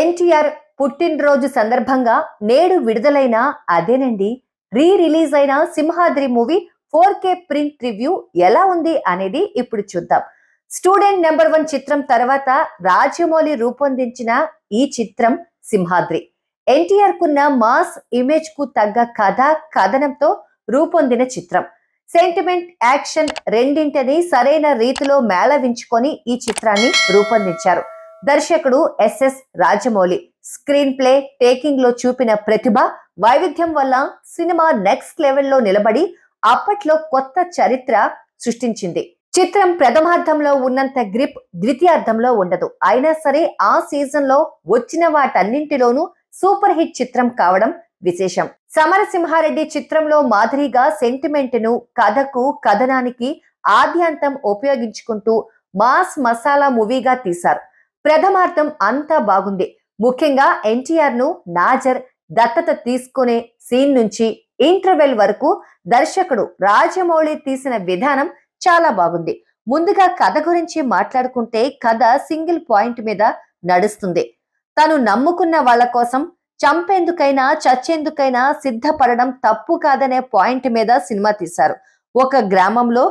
ఎన్టీఆర్ పుట్టినరోజు సందర్భంగా నేడు విడుదలైన అదేనండి రీ రిలీజ్ అయిన Simhadri movie four K print review ఎలా ఉంది అనేది ఇప్పుడు చూద్దాం స్టూడెంట్ నెంబర్ వన్ చిత్రం తర్వాత రాజమౌళి రూపొందించిన ఈ చిత్రం సింహాద్రి ఎన్టీఆర్ కున్న మాస్ ఇమేజ్ కు తగ్గ కథ కథనంతో రూపొందిన చిత్రం సెంటిమెంట్ యాక్షన్ రెండింటిని సరైన రీతిలో మేళవించుకొని ఈ చిత్రాన్ని రూపొందించారు దర్శకుడు SS Rajamouli screenplay taking లో చూపిన ప్రతిభ వైవిధ్యం వల్ల సినిమా నెక్స్ట్ లెవెల్లో నిలబడి అప్పట్లో కొత్త చరిత్ర సృష్టించింది చిత్రం ప్రథమార్థంలో ఉన్నంత గ్రిప్ ద్వితీయార్థంలో ఉండదు అయినా సరే ఆ సీజన్ లో వచ్చిన వాటన్నింటిలోనూ సూపర్ హిట్ చిత్రం కావడం విశేషం సమరసింహారెడ్డి చిత్రంలో మాదిరిగా సెంటిమెంట్ ను కథకు కథనానికి ఆద్యాంతం ఉపయోగించుకుంటూ మాస్ మసాలా మూవీగా తీశారు ప్రథమార్థం అంతా బాగుంది ముఖ్యంగా ఎన్టీఆర్ ను నాజర్ దత్తత తీసుకునే సీన్ నుంచి ఇంటర్వెల్ వరకు దర్శకుడు రాజమౌళి తీసిన విధానం చాలా బాగుంది ముందుగా కథ గురించి మాట్లాడుకుంటే కథ సింగిల్ పాయింట్ మీద నడుస్తుంది తను నమ్ముకున్న వాళ్ళ కోసం చంపేందుకైనా చచ్చేందుకైనా సిద్ధపడడం తప్పు కాదనే పాయింట్ మీద సినిమా తీశారు ఒక గ్రామంలో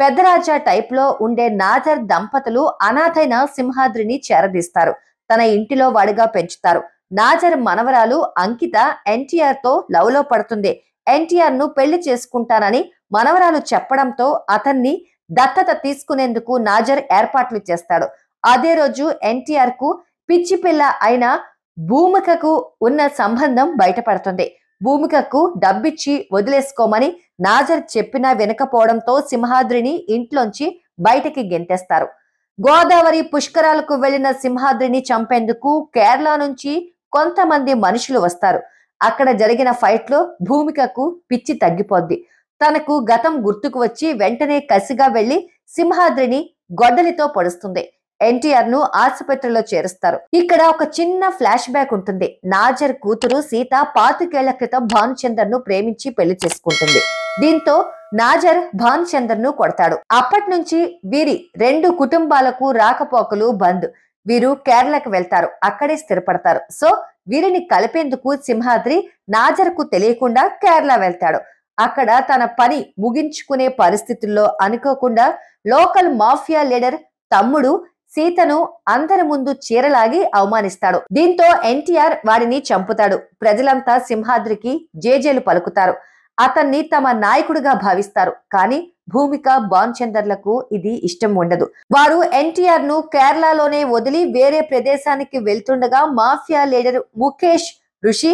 పెద్దరాజా టైప్ లో ఉండే నాజర్ దంపతులు అనాథైన సింహాద్రిని చేరదీస్తారు తన ఇంటిలో వాడిగా పెంచుతారు నాజర్ మనవరాలు అంకిత ఎన్టీఆర్ తో లవ్ లో పడుతుంది ఎన్టీఆర్ ను పెళ్లి చేసుకుంటానని మనవరాలు చెప్పడంతో అతన్ని దత్తత తీసుకునేందుకు నాజర్ ఏర్పాట్లు చేస్తాడు అదే రోజు ఎన్టీఆర్ కు పిచ్చి పిల్ల అయిన భూమికకు ఉన్న సంబంధం బయటపడుతుంది భూమికకు డబ్బిచ్చి వదిలేసుకోమని నాజర్ చెప్పినా వినకపోవడంతో సింహాద్రిని ఇంట్లోంచి బయటికి గెంతేస్తారు గోదావరి పుష్కరాలకు వెళ్లిన సింహాద్రిని చంపేందుకు కేరళ నుంచి కొంతమంది మనుషులు వస్తారు అక్కడ జరిగిన ఫైట్లో భూమికకు పిచ్చి తగ్గిపోద్ది తనకు గతం గుర్తుకు వచ్చి వెంటనే కసిగా వెళ్లి సింహాద్రిని గొడ్డలితో పొడుస్తుంది ఎన్టీఆర్ ను ఆసుపత్రిలో చేరుస్తారు ఇక్కడ ఒక చిన్న ఫ్లాష్ బ్యాక్ ఉంటుంది నాజర్ కూతురు సీత పాతికేళ్ల క్రితం భానుచందర్ ను ప్రేమించి పెళ్లి చేసుకుంటుంది దీంతో నాజర్ భాన్ చందర్ ను కొడతాడు అప్పటి నుంచి వీరి రెండు కుటుంబాలకు రాకపోకలు బంద్ వీరు కేరళకు వెళ్తారు అక్కడే స్థిరపడతారు సో వీరిని కలిపేందుకు సింహాద్రి నాజర్ కు తెలియకుండా కేరళ వెళ్తాడు అక్కడ తన పని ముగించుకునే పరిస్థితుల్లో అనుకోకుండా లోకల్ మాఫియా లీడర్ తమ్ముడు సీతను అందరి ముందు చీరలాగి అవమానిస్తాడు దీంతో ఎన్టీఆర్ వారిని చంపుతాడు ప్రజలంతా సింహాద్రికి జేజేలు పలుకుతారు అతన్ని తమ నాయకుడిగా భావిస్తారు కానీ భూమిక బాన్చందర్లకు ఇది ఇష్టం ఉండదు వారు ఎన్టీఆర్ ను కేరళలోనే వదిలి వేరే ప్రదేశానికి వెళ్తుండగా మాఫియా లీడర్ ముఖేష్ ఋషి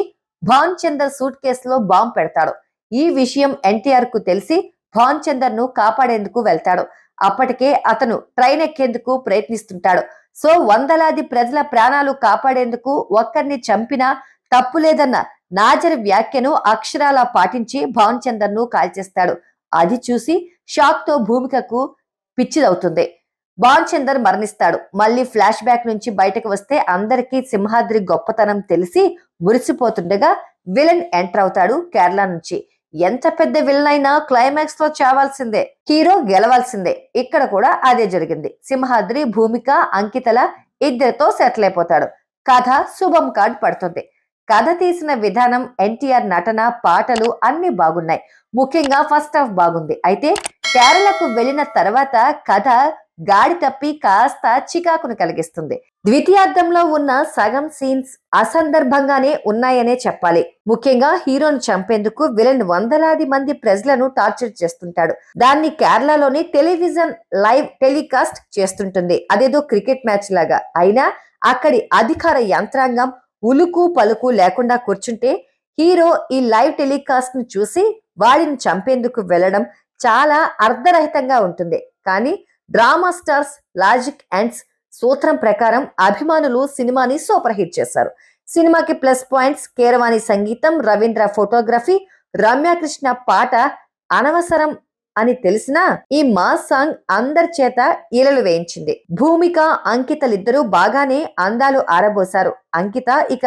భాన్చందర్ సూట్ కేసులో బాంబు పెడతాడు ఈ విషయం ఎన్టీఆర్ కు తెలిసి భాన్చందర్ ను కాపాడేందుకు వెళ్తాడు అప్పటికే అతను ట్రైన్ ఎక్కేందుకు ప్రయత్నిస్తుంటాడు సో వందలాది ప్రజల ప్రాణాలు కాపాడేందుకు ఒక్కరిని చంపినా తప్పు లేదన్న నాజర్ వ్యాఖ్యను అక్షరాలా పాటించి భావన్ చందర్ ను కాల్చేస్తాడు అది చూసి షాక్ తో భూమికకు పిచ్చిదవుతుంది భావన్ చందర్ మరణిస్తాడు మళ్ళీ ఫ్లాష్ బ్యాక్ నుంచి బయటకు వస్తే అందరికీ సింహాద్రి గొప్పతనం తెలిసి మురిసిపోతుండగా విలన్ ఎంటర్ అవుతాడు కేరళ నుంచి ఎంత పెద్ద విలన్ అయినా క్లైమాక్స్ లో చావాల్సిందే హీరో గెలవాల్సిందే ఇక్కడ కూడా అదే జరిగింది సింహాద్రి భూమిక అంకితల ఇద్దరితో సెటిల్ అయిపోతాడు కథ శుభం కార్డ్ పడుతుంది కథ తీసిన విధానం ఎన్టీఆర్ నటన పాటలు అన్ని బాగున్నాయి ముఖ్యంగా ఫస్ట్ హాఫ్ బాగుంది అయితే కేరళకు వెళ్ళిన తర్వాత కథ గాడి తప్పి కాస్త చికాకును కలిగిస్తుంది ద్వితీయార్థంలో ఉన్న సగం సీన్స్ అసందర్భంగానే ఉన్నాయనే చెప్పాలి ముఖ్యంగా హీరోను చంపేందుకు విలన్ వందలాది మంది ప్రజలను టార్చర్ చేస్తుంటాడు దాన్ని కేరళలోని టెలివిజన్ లైవ్ టెలికాస్ట్ చేస్తుంటుంది అదేదో క్రికెట్ మ్యాచ్ లాగా అయినా అక్కడి అధికార యంత్రాంగం ఉలుకు పలుకు లేకుండా కూర్చుంటే హీరో ఈ లైవ్ టెలికాస్ట్ ను చూసి వాడిని చంపేందుకు వెళ్ళడం చాలా అర్ధరహితంగా ఉంటుంది కానీ డ్రామా స్టార్స్ లాజిక్ అండ్స్ సూత్రం ప్రకారం అభిమానులు సినిమాని సూపర్ హిట్ చేశారు సినిమాకి ప్లస్ పాయింట్స్ కేరవాణి సంగీతం రవీంద్ర ఫోటోగ్రఫీ రమ్యకృష్ణ పాట అనవసరం అని తెలిసినా ఈ మాస్ సాంగ్ అందరి చేత ఈలలు వేయించింది భూమిక అంకితలిద్దరూ బాగానే అందాలు ఆరబోసారు అంకిత ఇక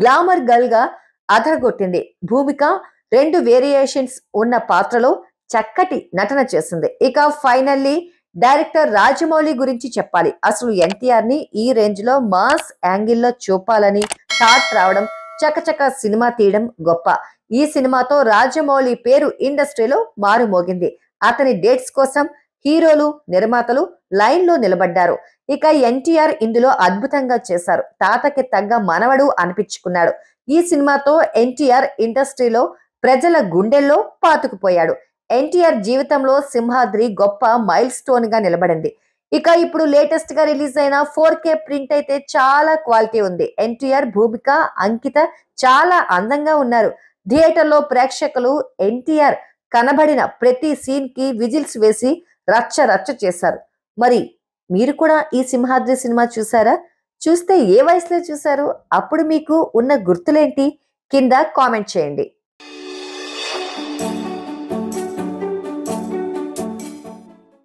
గ్లామర్ గర్ల్ గా అదరగొట్టింది భూమిక రెండు వేరియేషన్స్ ఉన్న పాత్రలో చక్కటి నటన చేసింది ఇక ఫైనల్లీ డైరెక్టర్ రాజమౌళి గురించి చెప్పాలి అసలు ఎన్టీఆర్ ని ఈ రేంజ్ లో మాస్ యాంగిల్లో చూపాలని థాట్ రావడం చకచక సినిమా తీయడం గొప్ప ఈ సినిమాతో రాజమౌళి పేరు ఇండస్ట్రీలో మారుమోగింది అతని డేట్స్ కోసం హీరోలు నిర్మాతలు లైన్లో నిలబడ్డారు ఇక ఎన్టీఆర్ ఇందులో అద్భుతంగా చేశారు తాతకి తగ్గ మనవడు అనిపించుకున్నాడు ఈ సినిమాతో ఎన్టీఆర్ ఇండస్ట్రీలో ప్రజల గుండెల్లో పాతుకుపోయాడు ఎన్టీఆర్ జీవితంలో సింహాద్రి గొప్ప మైల్ స్టోన్ గా నిలబడింది ఇక ఇప్పుడు లేటెస్ట్ గా రిలీజ్ అయిన ఫోర్ కే ప్రింట్ అయితే చాలా క్వాలిటీ ఉంది ఎన్టీఆర్ భూమిక అంకిత చాలా అందంగా ఉన్నారు థియేటర్లో ప్రేక్షకులు ఎన్టీఆర్ కనబడిన ప్రతి సీన్ కి విజిల్స్ వేసి రచ్చ రచ్చ చేశారు మరి మీరు కూడా ఈ సింహాద్రి సినిమా చూసారా చూస్తే ఏ వయసులో చూశారు అప్పుడు మీకు ఉన్న గుర్తులేంటి కింద కామెంట్ చేయండి